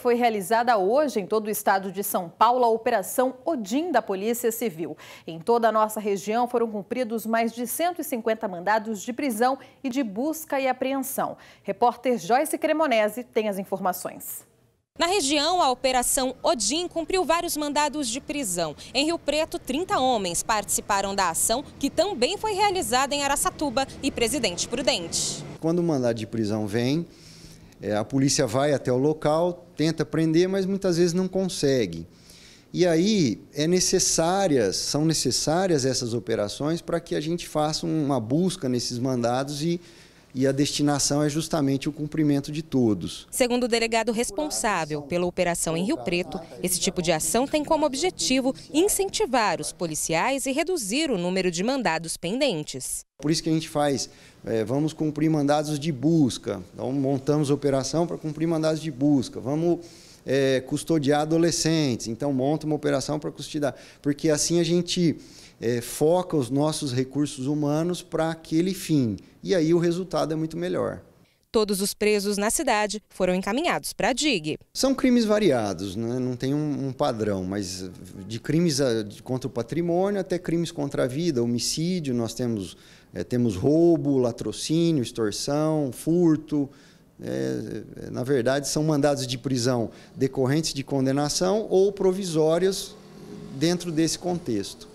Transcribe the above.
Foi realizada hoje em todo o estado de São Paulo a Operação Odim da Polícia Civil. Em toda a nossa região foram cumpridos mais de 150 mandados de prisão e de busca e apreensão. Repórter Joyce Cremonese tem as informações. Na região, a Operação Odin cumpriu vários mandados de prisão. Em Rio Preto, 30 homens participaram da ação, que também foi realizada em Araçatuba e Presidente Prudente. Quando o mandado de prisão vem, é, a polícia vai até o local, tenta prender, mas muitas vezes não consegue. E aí é necessárias, são necessárias essas operações para que a gente faça uma busca nesses mandados e e a destinação é justamente o cumprimento de todos. Segundo o delegado responsável pela operação em Rio Preto, esse tipo de ação tem como objetivo incentivar os policiais e reduzir o número de mandados pendentes. Por isso que a gente faz, é, vamos cumprir mandados de busca, então montamos operação para cumprir mandados de busca, vamos é, custodiar adolescentes, então monta uma operação para custodiar, porque assim a gente é, foca os nossos recursos humanos para aquele fim, e aí o resultado é muito melhor. Todos os presos na cidade foram encaminhados para a DIG. São crimes variados, né? não tem um, um padrão, mas de crimes ah, contra o patrimônio até crimes contra a vida, homicídio, nós temos, é, temos roubo, latrocínio, extorsão, furto. É, na verdade, são mandados de prisão decorrentes de condenação ou provisórias dentro desse contexto.